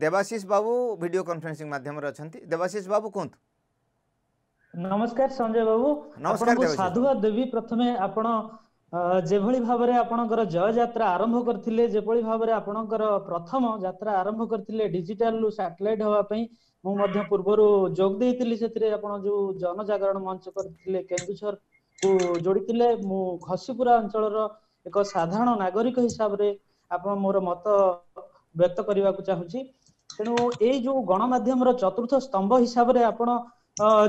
ଦେବାଶିଷ ବାବୁ video conferencing ମାଧ୍ୟମରେ ଅଛନ୍ତି ଦେବାଶିଷ ବାବୁ କୁହନ୍ତୁ ନମସ୍କାର ସଞ୍ଜୟ ବାବୁ ନମସ୍କାର ସାଧୁବାଦ ଦେବୀ ପ୍ରଥମେ ଆପଣ ଯେଭଳି ଭାବରେ ଆପଣଙ୍କର ଜୟଯାତ୍ରା ଆରମ୍ଭ କରିଥିଲେ ଯେଭଳି ଭାବରେ ଆପଣଙ୍କର ପ୍ରଥମ ଯାତ୍ରା ଆରମ୍ଭ କରିଥିଲେ ଡିଜିଟାଲରୁ ସାଟେଲାଇଟ୍ ହେବା ପାଇଁ ମୁଁ ମଧ୍ୟ ପୂର୍ବରୁ ଯୋଗ ଦେଇଥିଲି ସେଥିରେ ଆପଣ ଯୋଉ ଜନଜାଗରଣ ମଞ୍ଚ କରିଥିଲେ କେନ୍ଦୁଝରକୁ ଯୋଡ଼ିଥିଲେ ମୁଁ ଖସିପୁରା ଅଞ୍ଚଳର ଏକ ସାଧାରଣ ନାଗରିକ ହିସାବରେ ଆପଣ ମୋର ମତ ବ୍ୟକ୍ତ କରିବାକୁ ଚାହୁଁଛି ତେଣୁ ଏଇ ଯୋଉ ଗଣମାଧ୍ୟମର ଚତୁର୍ଥ ସ୍ତମ୍ଭ ହିସାବରେ ଆପଣ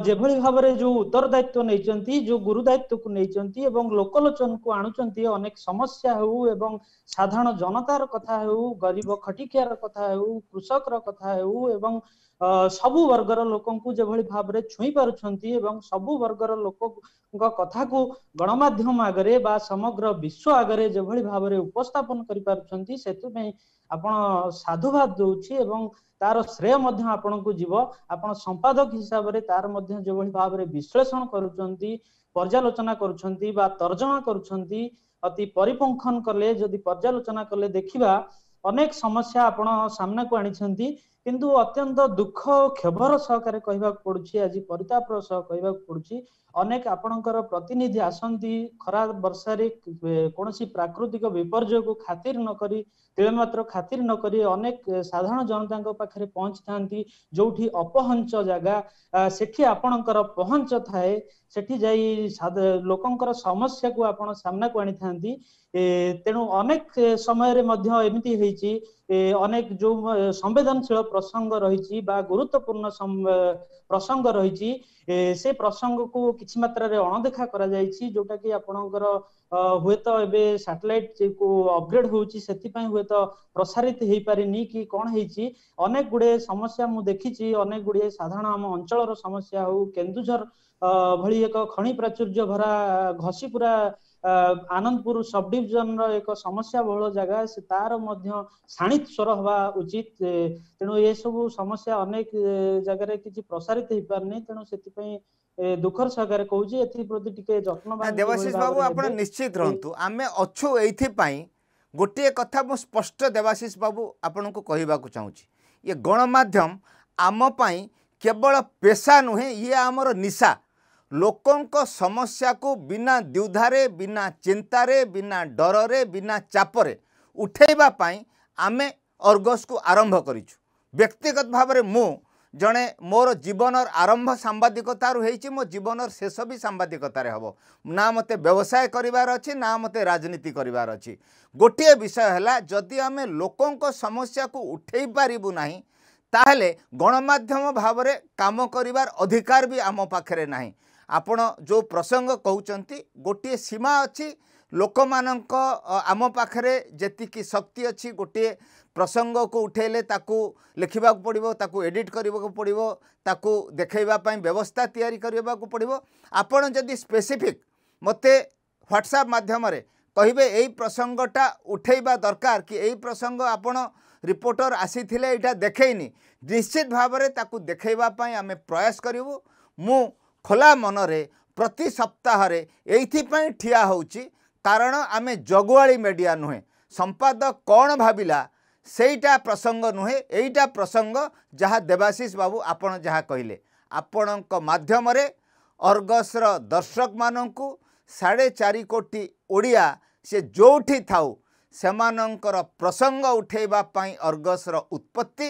ଯେଭଳି ଭାବରେ ଯୋଉ ଉତ୍ତର ଉତ୍ତରଦାୟିତ୍ୱ ନେଇଛନ୍ତି ଯୋଉ ଗୁରୁ ଦାୟିତ୍ୱକୁ ନେଇଛନ୍ତି ଏବଂ ଲୋକଲୋଚନକୁ ଆଣୁଛନ୍ତି ଅନେକ ସମସ୍ୟା ହଉ ଏବଂ ସାଧାରଣ ଜନତାର କଥା ହଉ ଗରିବ ଖଟିକିଆର କଥା ହେଉ କୃଷକର କଥା ହଉ ଏବଂ ଅ ସବୁ ବର୍ଗର ଲୋକଙ୍କୁ ଯେଭଳି ଭାବରେ ଛୁଇଁ ପାରୁଛନ୍ତି ଏବଂ ସବୁ ବର୍ଗର ଲୋକଙ୍କ କଥାକୁ ଗଣମାଧ୍ୟମ ଆଗରେ ବା ସମଗ୍ର ବିଶ୍ୱ ଆଗରେ ଯେଭଳି ଭାବରେ ଉପସ୍ଥାପନ କରିପାରୁଛନ୍ତି ସେଥିପାଇଁ ଆପଣ ସାଧୁବାଦ ଦଉଛି ଏବଂ ତାର ଶ୍ରେୟ ମଧ୍ୟ ଆପଣଙ୍କୁ ଯିବ ଆପଣ ସମ୍ପାଦକ ହିସାବରେ ତାର ମଧ୍ୟ ଯେଭଳି ଭାବରେ ବିଶ୍ଳେଷଣ କରୁଛନ୍ତି ପର୍ଯ୍ୟାଲୋଚନା କରୁଛନ୍ତି ବା ତର୍ଜମା କରୁଛନ୍ତି ଅତି ପରିପଙ୍ଖନ କଲେ ଯଦି ପର୍ଯ୍ୟାଲୋଚନା କଲେ ଦେଖିବା ଅନେକ ସମସ୍ୟା ଆପଣ ସାମ୍ନାକୁ ଆଣିଛନ୍ତି କିନ୍ତୁ ଅତ୍ୟନ୍ତ ଦୁଃଖ ଓ କ୍ଷୋଭର ସହକାରେ କହିବାକୁ ପଡୁଛି ଆଜି ପରିତାପର ସହ କହିବାକୁ ପଡୁଛି ଅନେକ ଆପଣଙ୍କର ପ୍ରତିନିଧି ଆସନ୍ତି ଖରା ବର୍ଷାରେ କୌଣସି ପ୍ରାକୃତିକ ବିପର୍ଯ୍ୟକୁ ଖାତିର ନ କରି ତିଳେମାତ୍ର ଖାତିର ନ କରି ଅନେକ ସାଧାରଣ ଜନତାଙ୍କ ପାଖରେ ପହଞ୍ଚିଥାନ୍ତି ଯୋଉଠି ଅପହଞ୍ଚ ଜାଗା ସେଠି ଆପଣଙ୍କର ପହଞ୍ଚ ଥାଏ ସେଠି ଯାଇ ଲୋକଙ୍କର ସମସ୍ୟାକୁ ଆପଣ ସାମ୍ନାକୁ ଆଣିଥାନ୍ତି ଏ ତେଣୁ ଅନେକ ସମୟରେ ମଧ୍ୟ ଏମିତି ହେଇଛି ଅନେକ ଯୋଉ ସମ୍ବେଦନଶୀଳ ପ୍ରସଙ୍ଗ ରହିଛି ବା ଗୁରୁତ୍ୱପୂର୍ଣ୍ଣ ପ୍ରସଙ୍ଗ ରହିଛି ଏ ସେ ପ୍ରସଙ୍ଗକୁ କିଛି ମାତ୍ରାରେ ଅଣଦେଖା କରାଯାଇଛି ଯୋଉଟା କି ଆପଣଙ୍କର ହୁଏତ ଏବେ ସାଟେଲାଇଟ କୁ ଅପଗ୍ରେଡ ହଉଛି ସେଥିପାଇଁ ହୁଏତ ପ୍ରସାରିତ ହେଇପାରିନି କି କଣ ହେଇଛି ଅନେକ ଗୁଡିଏ ସମସ୍ୟା ମୁଁ ଦେଖିଛି ଅନେକ ଗୁଡିଏ ସାଧାରଣ ଆମ ଅଞ୍ଚଳର ସମସ୍ୟା ହଉ କେନ୍ଦୁଝର ଭଳି ଏକ ଖଣି ପ୍ରାଚୁର୍ଯ୍ୟ ଭରା ଘସି ପୁରା ଆନନ୍ଦପୁର ସବ୍ ଡିଭିଜନର ଏକ ସମସ୍ୟା ବହୁଳ ଜାଗା ସେ ତାର ମଧ୍ୟ ସାଣିତ ସ୍ୱର ହେବା ଉଚିତ ତେଣୁ ଏସବୁ ସମସ୍ୟା ଅନେକ ଜାଗାରେ କିଛି ପ୍ରସାରିତ ହେଇପାରୁନି ତେଣୁ ସେଥିପାଇଁ ଦୁଃଖର ସହକାରେ କହୁଛି ଏଥିପ୍ରତି ଟିକେ ଯତ୍ନ ଦେବାଶିଷ ବାବୁ ଆପଣ ନିଶ୍ଚିତ ରୁହନ୍ତୁ ଆମେ ଅଛୁ ଏଇଥିପାଇଁ ଗୋଟିଏ କଥା ମୁଁ ସ୍ପଷ୍ଟ ଦେବାଶିଷ ବାବୁ ଆପଣଙ୍କୁ କହିବାକୁ ଚାହୁଁଛି ଇଏ ଗଣମାଧ୍ୟମ ଆମ ପାଇଁ କେବଳ ପେଶା ନୁହେଁ ଇଏ ଆମର ନିଶା ଲୋକଙ୍କ ସମସ୍ୟାକୁ ବିନା ଦ୍ୱିଧାରେ ବିନା ଚିନ୍ତାରେ ବିନା ଡରରେ ବିନା ଚାପରେ ଉଠାଇବା ପାଇଁ ଆମେ ଅର୍ଗସ୍କୁ ଆରମ୍ଭ କରିଛୁ ବ୍ୟକ୍ତିଗତ ଭାବରେ ମୁଁ ଜଣେ ମୋର ଜୀବନର ଆରମ୍ଭ ସାମ୍ବାଦିକତାରୁ ହେଇଛି ମୋ ଜୀବନର ଶେଷ ବି ସାମ୍ବାଦିକତାରେ ହେବ ନା ମୋତେ ବ୍ୟବସାୟ କରିବାର ଅଛି ନା ମୋତେ ରାଜନୀତି କରିବାର ଅଛି ଗୋଟିଏ ବିଷୟ ହେଲା ଯଦି ଆମେ ଲୋକଙ୍କ ସମସ୍ୟାକୁ ଉଠାଇ ପାରିବୁ ନାହିଁ ତାହେଲେ ଗଣମାଧ୍ୟମ ଭାବରେ କାମ କରିବାର ଅଧିକାର ବି ଆମ ପାଖରେ ନାହିଁ ଆପଣ ଯେଉଁ ପ୍ରସଙ୍ଗ କହୁଛନ୍ତି ଗୋଟିଏ ସୀମା ଅଛି ଲୋକମାନଙ୍କ ଆମ ପାଖରେ ଯେତିକି ଶକ୍ତି ଅଛି ଗୋଟିଏ ପ୍ରସଙ୍ଗକୁ ଉଠାଇଲେ ତାକୁ ଲେଖିବାକୁ ପଡ଼ିବ ତାକୁ ଏଡ଼ିଟ୍ କରିବାକୁ ପଡ଼ିବ ତାକୁ ଦେଖାଇବା ପାଇଁ ବ୍ୟବସ୍ଥା ତିଆରି କରିବାକୁ ପଡ଼ିବ ଆପଣ ଯଦି ସ୍ପେସିଫିକ୍ ମୋତେ ହ୍ୱାଟ୍ସଆପ୍ ମାଧ୍ୟମରେ କହିବେ ଏଇ ପ୍ରସଙ୍ଗଟା ଉଠାଇବା ଦରକାର କି ଏଇ ପ୍ରସଙ୍ଗ ଆପଣ ରିପୋର୍ଟର ଆସିଥିଲେ ଏଇଟା ଦେଖେଇନି ନିଶ୍ଚିତ ଭାବରେ ତାକୁ ଦେଖାଇବା ପାଇଁ ଆମେ ପ୍ରୟାସ କରିବୁ ମୁଁ ଖୋଲା ମନରେ ପ୍ରତି ସପ୍ତାହରେ ଏଇଥିପାଇଁ ଠିଆ ହେଉଛି କାରଣ ଆମେ ଜଗୁଆଳି ମେଡ଼ିଆ ନୁହେଁ ସମ୍ପାଦ କ'ଣ ଭାବିଲା ସେଇଟା ପ୍ରସଙ୍ଗ ନୁହେଁ ଏଇଟା ପ୍ରସଙ୍ଗ ଯାହା ଦେବାଶିଷ ବାବୁ ଆପଣ ଯାହା କହିଲେ ଆପଣଙ୍କ ମାଧ୍ୟମରେ ଅର୍ଗସର ଦର୍ଶକମାନଙ୍କୁ ସାଢ଼େ ଚାରି କୋଟି ଓଡ଼ିଆ ସେ ଯେଉଁଠି ଥାଉ ସେମାନଙ୍କର ପ୍ରସଙ୍ଗ ଉଠାଇବା ପାଇଁ ଅର୍ଗସର ଉତ୍ପତ୍ତି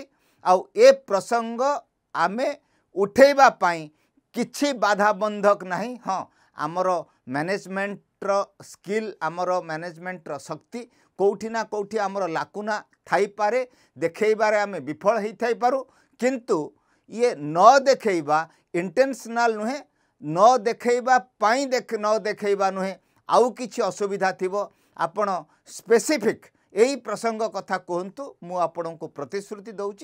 ଆଉ ଏ ପ୍ରସଙ୍ଗ ଆମେ ଉଠାଇବା ପାଇଁ किसी बाधाबंधक हाँ, ना हाँ आमर मैनेजमेंटर स्किल आमर मैनेजमेंट शक्ति कौटिना कौटि आमर लाकुना थपे देखेबारे आम विफल हो पारू किंतु ये न देखा इंटेनसनाल नुहे न देखापी देख न देखा नुहे आउ कि असुविधा थी आपण स्पेसीफिक यही प्रसंग कथा कहतु मुझे प्रतिश्रुति दौर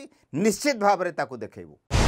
निश्चित भाव देखेबू